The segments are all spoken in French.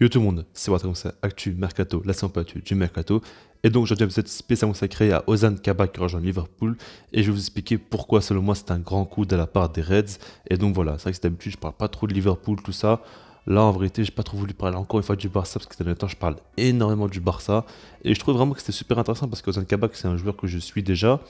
Yo tout le monde, c'est votre comme ça, Actu Mercato, la sympathie du Mercato. Et donc aujourd'hui vous êtes spécialement consacré à Ozan Kabak qui rejoint Liverpool et je vais vous expliquer pourquoi selon moi c'est un grand coup de la part des Reds. Et donc voilà, c'est vrai que d'habitude je parle pas trop de Liverpool, tout ça. Là en vérité j'ai pas trop voulu parler encore une fois du Barça parce que dans temps je parle énormément du Barça. Et je trouve vraiment que c'était super intéressant parce que Ozan Kabak c'est un joueur que je suis déjà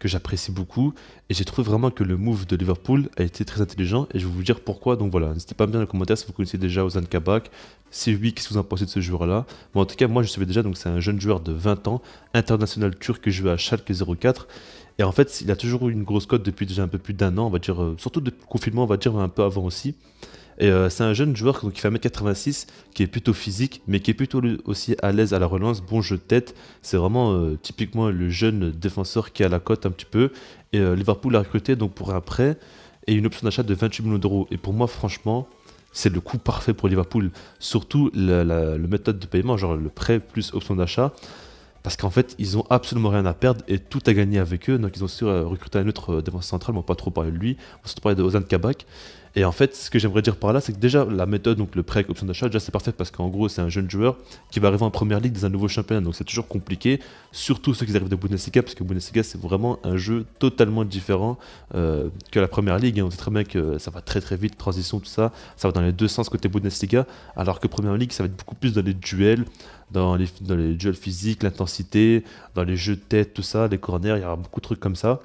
que j'apprécie beaucoup. Et j'ai trouvé vraiment que le move de Liverpool a été très intelligent. Et je vais vous dire pourquoi. Donc voilà, n'hésitez pas à me dire dans les commentaires si vous connaissez déjà Ozan Kabak. c'est lui, qu'est-ce que vous en pensez de ce joueur-là mais en tout cas, moi je savais déjà, donc c'est un jeune joueur de 20 ans, international turc qui joue à Schalke 04. Et en fait, il a toujours eu une grosse cote depuis déjà un peu plus d'un an, on va dire, euh, surtout depuis le confinement, on va dire, mais un peu avant aussi. Et euh, c'est un jeune joueur qui fait 1m86, qui est plutôt physique, mais qui est plutôt aussi à l'aise à la relance, bon jeu de tête. C'est vraiment euh, typiquement le jeune défenseur qui a la cote un petit peu. Et euh, Liverpool l'a recruté donc pour un prêt et une option d'achat de 28 millions d'euros. Et pour moi, franchement, c'est le coup parfait pour Liverpool. Surtout la, le méthode de paiement, genre le prêt plus option d'achat. Parce qu'en fait, ils ont absolument rien à perdre et tout à gagner avec eux. Donc, ils ont su recruté un autre défenseur central, mais on va pas trop parler de lui. On va surtout parler de Ozan Kabak. Et en fait, ce que j'aimerais dire par là, c'est que déjà, la méthode, donc le prêt avec option d'achat, déjà c'est parfait parce qu'en gros, c'est un jeune joueur qui va arriver en première ligue dans un nouveau championnat. Donc c'est toujours compliqué, surtout ceux qui arrivent de Bundesliga, parce que Bundesliga, c'est vraiment un jeu totalement différent euh, que la première ligue. Et hein. on sait très bien que ça va très très vite, transition, tout ça. Ça va dans les deux sens côté Bundesliga, alors que première ligue, ça va être beaucoup plus dans les duels, dans les, dans les duels physiques, l'intensité, dans les jeux de tête, tout ça, les corners, il y aura beaucoup de trucs comme ça.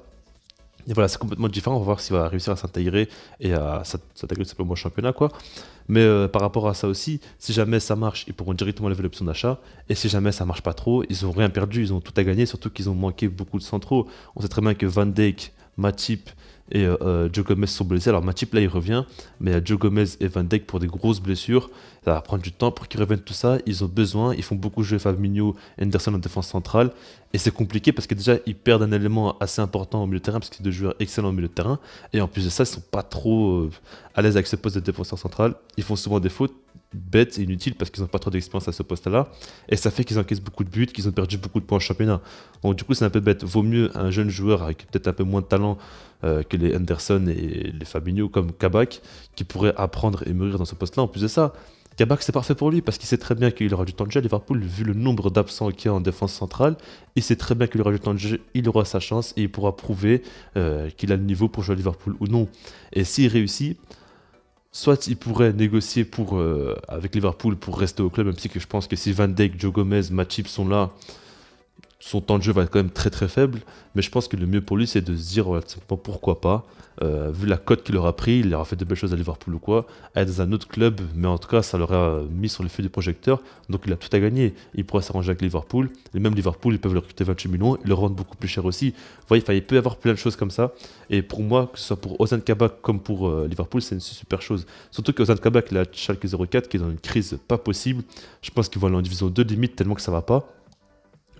Et voilà, c'est complètement différent. On va voir s'il va réussir à s'intégrer et à s'intégrer simplement au championnat. Quoi. Mais euh, par rapport à ça aussi, si jamais ça marche, ils pourront directement lever l'option d'achat. Et si jamais ça marche pas trop, ils ont rien perdu, ils ont tout à gagner, surtout qu'ils ont manqué beaucoup de centraux. On sait très bien que Van Dijk Matip et euh, euh, Joe Gomez sont blessés. Alors Matip là il revient, mais il y a Joe Gomez et Van Dijk pour des grosses blessures. Ça va prendre du temps pour qu'ils reviennent tout ça. Ils ont besoin, ils font beaucoup jouer Fabinho, Henderson en défense centrale. Et c'est compliqué parce que déjà ils perdent un élément assez important au milieu de terrain parce qu'ils sont deux joueurs excellents au milieu de terrain. Et en plus de ça, ils sont pas trop euh, à l'aise avec ce poste de défenseur central. Ils font souvent des fautes bête et inutiles parce qu'ils n'ont pas trop d'expérience à ce poste-là. Et ça fait qu'ils encaissent beaucoup de buts, qu'ils ont perdu beaucoup de points en championnat. Donc du coup, c'est un peu bête. Vaut mieux un jeune joueur avec peut-être un peu moins de talent euh, que les Anderson et les Fabinho comme Kabak qui pourrait apprendre et mourir dans ce poste-là. En plus de ça, Kabak, c'est parfait pour lui parce qu'il sait très bien qu'il aura du temps de jeu à Liverpool, vu le nombre d'absents qu'il y a en défense centrale. Il sait très bien qu'il aura du temps de jeu, il aura sa chance et il pourra prouver euh, qu'il a le niveau pour jouer à Liverpool ou non. Et s'il réussit, soit il pourrait négocier pour, euh, avec Liverpool pour rester au club, même si je pense que si Van Dijk, Joe Gomez, Machip sont là, son temps de jeu va être quand même très très faible, mais je pense que le mieux pour lui c'est de se dire pourquoi pas, euh, vu la cote qu'il aura pris, il aura fait de belles choses à Liverpool ou quoi, être dans un autre club, mais en tout cas ça a euh, mis sur le feu du projecteur, donc il a tout à gagner, il pourra s'arranger avec Liverpool, et même Liverpool ils peuvent le recruter 28 millions, ils le rendent beaucoup plus cher aussi, voyez, il peut y avoir plein de choses comme ça, et pour moi, que ce soit pour Ozan Kabak comme pour euh, Liverpool, c'est une super chose, surtout que Kabak, il a Schalke 04 qui est dans une crise pas possible, je pense qu'ils va aller en division 2 limite tellement que ça va pas,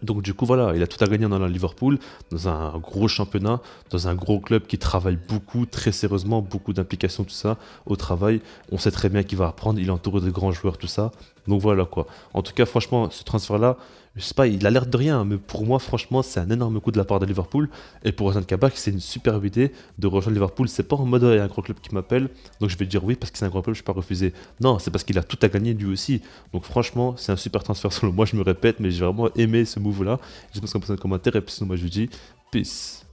donc du coup voilà, il a tout à gagner dans la Liverpool, dans un gros championnat, dans un gros club qui travaille beaucoup, très sérieusement, beaucoup d'implications, tout ça, au travail. On sait très bien qu'il va apprendre, il est entouré de grands joueurs, tout ça. Donc voilà quoi. En tout cas, franchement, ce transfert-là, je sais pas, il a l'air de rien, mais pour moi, franchement, c'est un énorme coup de la part de Liverpool. Et pour Hassan Kabak, c'est une superbe idée de rejoindre Liverpool. C'est pas en mode, il y a un gros club qui m'appelle, donc je vais dire oui parce que c'est un grand club, je ne vais pas refuser. Non, c'est parce qu'il a tout à gagner lui aussi. Donc franchement, c'est un super transfert selon moi, je me répète, mais j'ai vraiment aimé ce move-là. Je pense qu'on peut en commentaire, et puis sinon, moi je vous dis, peace.